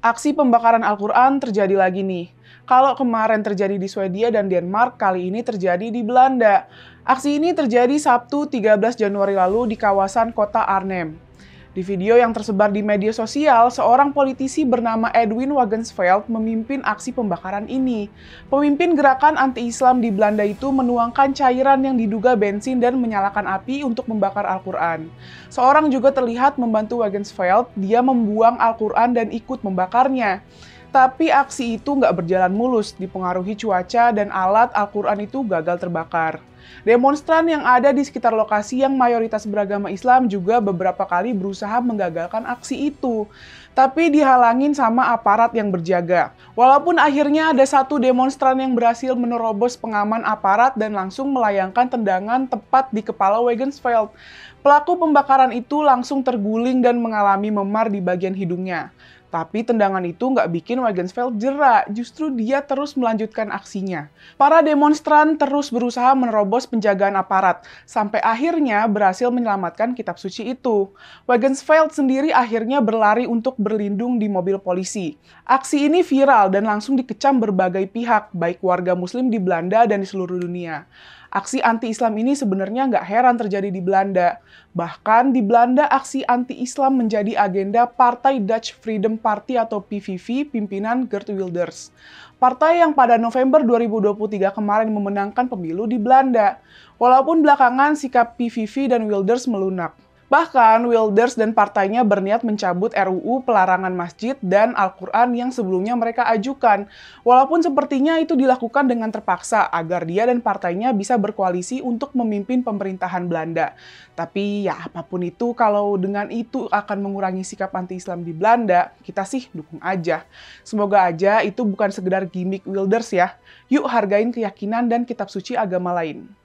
Aksi pembakaran Al-Quran terjadi lagi nih. Kalau kemarin terjadi di Swedia dan Denmark, kali ini terjadi di Belanda. Aksi ini terjadi Sabtu 13 Januari lalu di kawasan kota Arnhem. Di video yang tersebar di media sosial, seorang politisi bernama Edwin Wagensveld memimpin aksi pembakaran ini. Pemimpin gerakan anti-Islam di Belanda itu menuangkan cairan yang diduga bensin dan menyalakan api untuk membakar Al-Quran. Seorang juga terlihat membantu Wagensveld, dia membuang Al-Quran dan ikut membakarnya. Tapi aksi itu nggak berjalan mulus, dipengaruhi cuaca dan alat Al-Quran itu gagal terbakar. Demonstran yang ada di sekitar lokasi yang mayoritas beragama Islam juga beberapa kali berusaha menggagalkan aksi itu, tapi dihalangin sama aparat yang berjaga. Walaupun akhirnya ada satu demonstran yang berhasil menerobos pengaman aparat dan langsung melayangkan tendangan tepat di kepala Wegensfeld. Pelaku pembakaran itu langsung terguling dan mengalami memar di bagian hidungnya. Tapi tendangan itu nggak bikin Wagensfeld jerak, justru dia terus melanjutkan aksinya. Para demonstran terus berusaha menerobos menerobos penjagaan aparat, sampai akhirnya berhasil menyelamatkan kitab suci itu. Wagensfeld sendiri akhirnya berlari untuk berlindung di mobil polisi. Aksi ini viral dan langsung dikecam berbagai pihak, baik warga muslim di Belanda dan di seluruh dunia. Aksi anti-Islam ini sebenarnya nggak heran terjadi di Belanda. Bahkan di Belanda aksi anti-Islam menjadi agenda Partai Dutch Freedom Party atau PVV pimpinan Gert Wilders. Partai yang pada November 2023 kemarin memenangkan pemilu di Belanda. Walaupun belakangan sikap PVV dan Wilders melunak. Bahkan, Wilders dan partainya berniat mencabut RUU pelarangan masjid dan Al-Quran yang sebelumnya mereka ajukan. Walaupun sepertinya itu dilakukan dengan terpaksa agar dia dan partainya bisa berkoalisi untuk memimpin pemerintahan Belanda. Tapi ya apapun itu, kalau dengan itu akan mengurangi sikap anti-Islam di Belanda, kita sih dukung aja. Semoga aja itu bukan sekedar gimmick Wilders ya. Yuk hargain keyakinan dan kitab suci agama lain.